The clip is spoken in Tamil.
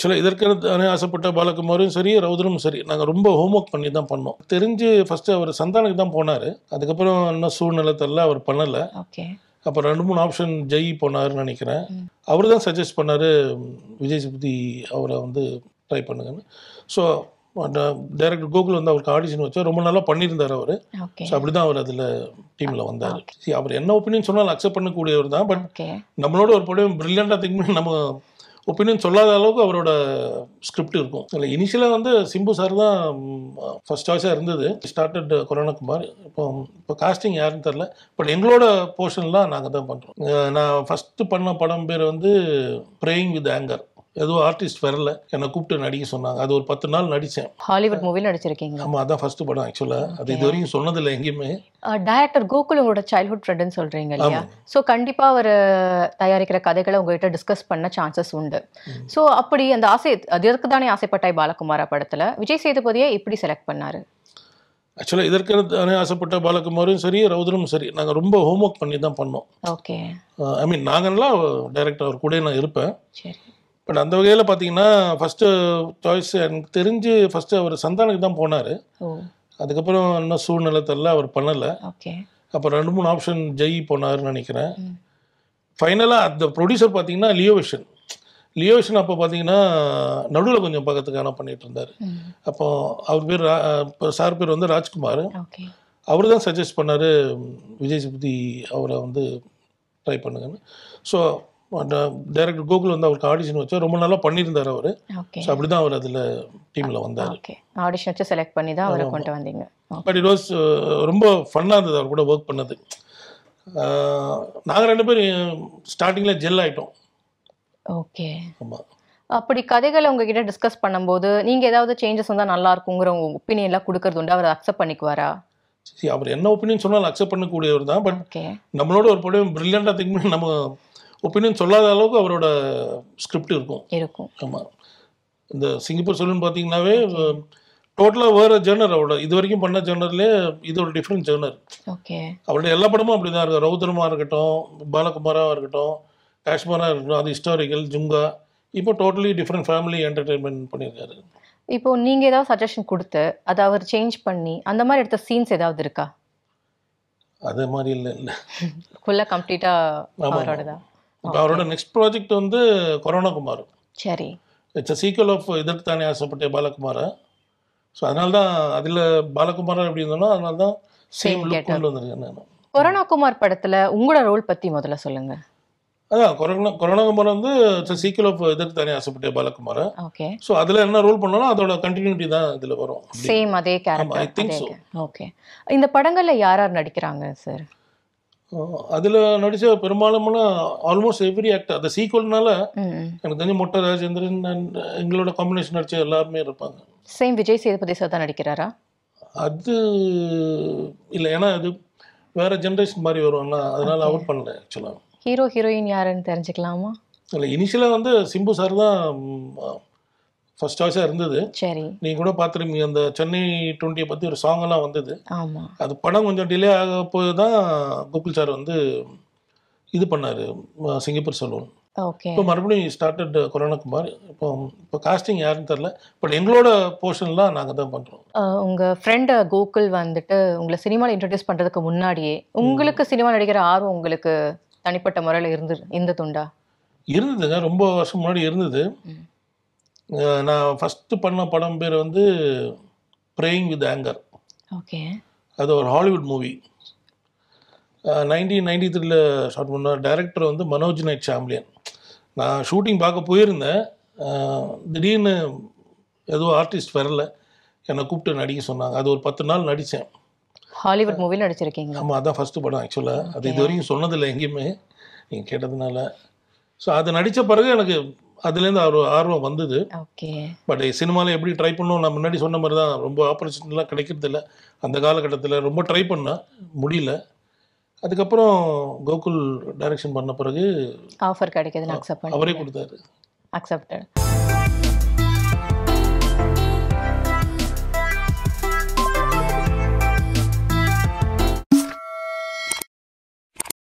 ஆக்சுவலாக இதற்கான ஆசைப்பட்ட பாலகுமாரும் சரி ரவுதரும் சரி நாங்கள் ரொம்ப ஹோம் ஒர்க் பண்ணி தான் பண்ணோம் தெரிஞ்சு ஃபஸ்ட்டு அவர் சந்தானுக்கு தான் போனார் அதுக்கப்புறம் இன்னும் சூழ்நிலை தெரில அவர் பண்ணலை அப்புறம் அப்போ ரெண்டு மூணு ஆப்ஷன் ஜெய் போனார்னு நினைக்கிறேன் அவர் தான் சஜஸ்ட் பண்ணார் விஜய் சக்தி அவரை வந்து ட்ரை பண்ணுங்கன்னு ஸோ டைரக்டர் கோகுல் வந்து அவருக்கு ஆடிஷன் வச்சு ரொம்ப நல்லா பண்ணியிருந்தார் அவர் ஸோ அப்படி தான் அவர் அதில் டீமில் வந்தார் அவர் என்ன ஒப்பீனியன் சொன்னாலும் அக்செப்ட் பண்ணக்கூடியவர் தான் பட் நம்மளோட ஒரு படம் பிரில்லியண்டாக திங்க் நம்ம ஒப்பீனியன் சொல்லாத அளவுக்கு அவரோட ஸ்கிரிப்ட் இருக்கும் இல்லை இனிஷியலாக வந்து சிம்பு சார் தான் ஃபர்ஸ்ட் சாய்ஸாக இருந்தது ஸ்டார்டட் கொரோனாக்குமார் uh, இப்போ இப்போ காஸ்டிங் யாருன்னு தெரில பட் எங்களோட போர்ஷன்லாம் நாங்கள் தான் பண்ணுறோம் நான் ஃபஸ்ட்டு பண்ண படம் பேர் வந்து ப்ரேயிங் வித் ஆங்கர் எதுவும் ஆர்டிஸ்ட் வரல என்னை கூப்பிட்டு நடிக்க சொன்னாங்க அது ஒரு பத்து நாள் நடித்தேன் ஹாலிவுட் மூவியில் நடிச்சிருக்கீங்க ஆமாம் அதான் ஃபர்ஸ்ட் படம் ஆக்சுவலாக அது இது வரைக்கும் சொன்னதில்லை எங்கேயுமே டைரக்டர் கோகுல் உங்களோட சைல்ட்ஹுட் ஃப்ரெண்டுன்னு சொல்கிறீங்க இல்லையா ஸோ கண்டிப்பாக அவர் தயாரிக்கிற கதைகளை உங்ககிட்ட டிஸ்கஸ் பண்ண சான்சஸ் உண்டு ஸோ அப்படி அந்த ஆசை அதற்கு தானே ஆசைப்பட்டாய் பாலகுமாரா படத்தில் விஜய் சேதுபதியை எப்படி செலக்ட் பண்ணார் ஆக்சுவலாக இதற்கு தானே ஆசைப்பட்ட பாலகுமாரும் சரி ரவுதரும் சரி நாங்கள் ரொம்ப ஹோம்ஒர்க் பண்ணி தான் பண்ணோம் ஓகே ஐ மீன் நாங்கள்லாம் டைரக்டர் அவர் கூட நான் இருப்பேன் சரி பட் அந்த வகையில் பார்த்தீங்கன்னா ஃபஸ்ட்டு சாய்ஸ் எனக்கு தெரிஞ்சு ஃபஸ்ட்டு அவர் சந்தானுக்கு தான் போனார் அதுக்கப்புறம் இன்னும் சூழ்நிலை தெரில அவர் பண்ணலை அப்போ ரெண்டு மூணு ஆப்ஷன் ஜெய் போனார்னு நினைக்கிறேன் ஃபைனலாக அந்த ப்ரொடியூசர் பார்த்தீங்கன்னா லியோவிஷன் லியோவிஷன் அப்போ பார்த்தீங்கன்னா நடுவில் கொஞ்சம் பக்கத்துக்கான பண்ணிகிட்டு இருந்தார் அப்போ அவர் பேர் இப்போ சார் பேர் வந்து ராஜ்குமார் அவர் தான் சஜஸ்ட் பண்ணார் விஜய் சதுபதி அவரை வந்து ட்ரை பண்ணுங்கன்னு ஸோ டைரக்டர் கோகுல் வந்து அவருக்கு ஆடிஷன் வச்சு ரொம்ப நல்லா பண்ணியிருந்தார் அவர் ஸோ அப்படி தான் அவர் அதில் டீமில் வந்தார் ஆடிஷன் வச்சு செலக்ட் பண்ணி தான் அவரை கொண்டு வந்தீங்க பட் இட் வாஸ் ரொம்ப ஃபன்னாக இருந்தது அவர் கூட ஒர்க் பண்ணது நாங்கள் ரெண்டு பேரும் ஸ்டார்டிங்கில் uh, ஜெல் ஆகிட்டோம் ஓகே ஆமாம் அப்படி கதைகளை உங்ககிட்ட டிஸ்கஸ் பண்ணும்போது நீங்கள் ஏதாவது சேஞ்சஸ் வந்தால் நல்லா இருக்குங்கிற உங்கள் ஒப்பீனியன்லாம் கொடுக்கறது உண்டு அவர் அக்செப்ட் பண்ணிக்குவாரா சரி அவர் என்ன ஒப்பீனியன் சொன்னாலும் அக்செப்ட் பண்ணக்கூடியவர் தான் பட் நம்மளோட ஒரு படம் பிரில்லியண்டாக திங்க் நம்ம ஒப்பீனியன் சொல்லாத அளவுக்கு அவரோட ஸ்கிரிப்ட் இருக்கும் இருக்கும் ஆமாம் இந்த சிங்கப்பூர் சொல்லுன்னு பார்த்தீங்கன்னாவே டோட்டலாக வேறு ஜேர்னர் அவளோட இது வரைக்கும் பண்ண ஜேர்னர்லேயே இது ஒரு டிஃப்ரெண்ட் ஜேர்னர் ஓகே அவளுடைய எல்லா படமும் அப்படி தான் இருக்கும் ரௌத்ரமாக இருக்கட்டும் பாலகுமாராக இருக்கட்டும் காஷ்மீராக இருக்கட்டும் அது ஹிஸ்டாரிக்கல் ஜுங்கா இப்போ டோட்டலி டிஃப்ரெண்ட் ஃபேமிலி என்டர்டெயின்மெண்ட் பண்ணியிருக்காரு இப்போ நீங்கள் ஏதாவது சஜஷன் கொடுத்து அதை அவர் சேஞ்ச் பண்ணி அந்த மாதிரி எடுத்த சீன்ஸ் ஏதாவது இருக்கா அது மாதிரி இல்லை இல்லை ஃபுல்லாக கம்ப்ளீட்டாக அவரோட தான் அவரோட நெக்ஸ்ட் ப்ராஜெக்ட் வந்து கொரோனாகுமார் சரி இட்ஸ் அ சீக்வல் ஆஃப் இதற்கு தானே ஆசைப்பட்ட பாலகுமாரை ஸோ அதனால தான் அதில் பாலகுமாரன் எப்படி இருந்தோம்னா அதனால தான் சேம் லுக் கொண்டு வந்திருக்கேன் நான் கொரோனாகுமார் படத்தில் உங்களோட ரோல் பற்றி முதல்ல சொல்லுங்கள் அதான் கொரோனா கொரோனாகுமார் வந்து இட்ஸ் சீக்கிள் ஆஃப் இதற்கு தானே ஆசைப்பட்ட பாலகுமார் ஓகே ஸோ அதில் என்ன ரோல் பண்ணாலும் அதோட கண்டினியூட்டி தான் இதில் வரும் சேம் அதே character I think so okay இந்த படங்களில் யார் யார் நடிக்கிறாங்க சார் அதில் நடித்த பெரும்பாலுமான ஆல்மோஸ்ட் எவ்ரி ஆக்டர் அந்த சீக்வல்னால எனக்கு தெரிஞ்ச மொட்டை ராஜேந்திரன் அண்ட் எங்களோட காம்பினேஷன் நடித்த எல்லாருமே இருப்பாங்க சேம் விஜய் சேதுபதி சார் தான் நடிக்கிறாரா அது இல்லை ஏன்னா அது வேற ஜென்ரேஷன் மாதிரி வருவாங்க அதனால அவுட் பண்ணல ஆக்சுவலாக ஹீரோ ஹீரோயின் யாருன்னு தெரிஞ்சுக்கலாமா இல்லை இனிஷியலாக வந்து சிம்பு சார் தான் ஃபர்ஸ்ட் சாய்ஸாக இருந்தது சரி நீங்கள் கூட பார்த்துருப்பீங்க அந்த சென்னை டுவெண்ட்டியை பற்றி ஒரு சாங்கெல்லாம் வந்தது ஆமாம் அது படம் கொஞ்சம் டிலே ஆக போய் தான் கோகுல் சார் வந்து இது பண்ணார் சிங்கப்பூர் சலூன் ஓகே இப்போ மறுபடியும் ஸ்டார்டட் கொரோனாகுமார் இப்போ இப்போ காஸ்டிங் யாருன்னு தெரில பட் எங்களோட போர்ஷன்லாம் நாங்கள் தான் பண்ணுறோம் உங்கள் ஃப்ரெண்டு கோகுல் வந்துட்டு உங்களை சினிமாவில் இன்ட்ரடியூஸ் பண்ணுறதுக்கு முன்னாடியே உங்களுக்கு சினிமா நடிக்கிற ஆர்வம் உங்களுக்கு தனிப்பட்ட முறையில் இருந்து துண்டா இருந்ததுங்க ரொம்ப வருஷம் முன்னாடி இருந்தது நான் ஃபஸ்ட்டு பண்ண படம் பேர் வந்து ப்ரேயிங் வித் ஆங்கர் ஓகே அது ஒரு ஹாலிவுட் மூவி நைன்டீன் நைன்டி த்ரீல ஷார்ட் பண்ண டேரக்டர் வந்து மனோஜ் நைட் சாம்லியன் நான் ஷூட்டிங் பார்க்க போயிருந்தேன் திடீர்னு எதுவும் ஆர்டிஸ்ட் வரல என்னை கூப்பிட்டு நடிக்க சொன்னாங்க அது ஒரு பத்து நாள் நடித்தேன் ஹாலிவுட் மூவி நடிச்சிருக்கீங்க ஆமாம் அதான் ஃபஸ்ட்டு படம் ஆக்சுவலாக அது இது வரைக்கும் சொன்னதில்லை எங்கேயுமே நீங்கள் கேட்டதுனால ஸோ அதை நடித்த பிறகு எனக்கு அதுலேருந்து ஆர்வம் ஆர்வம் வந்தது பட் சினிமாவில் எப்படி ட்ரை பண்ணும் நான் முன்னாடி சொன்ன மாதிரி தான் ரொம்ப ஆப்பர்ச்சுனிட்டிலாம் கிடைக்கிறது இல்லை அந்த காலகட்டத்தில் ரொம்ப ட்ரை பண்ணேன் முடியல அதுக்கப்புறம் கோகுல் டைரக்ஷன் பண்ண பிறகு ஆஃபர் கிடைக்கிறது அவரே கொடுத்தாரு அக்செப்டட்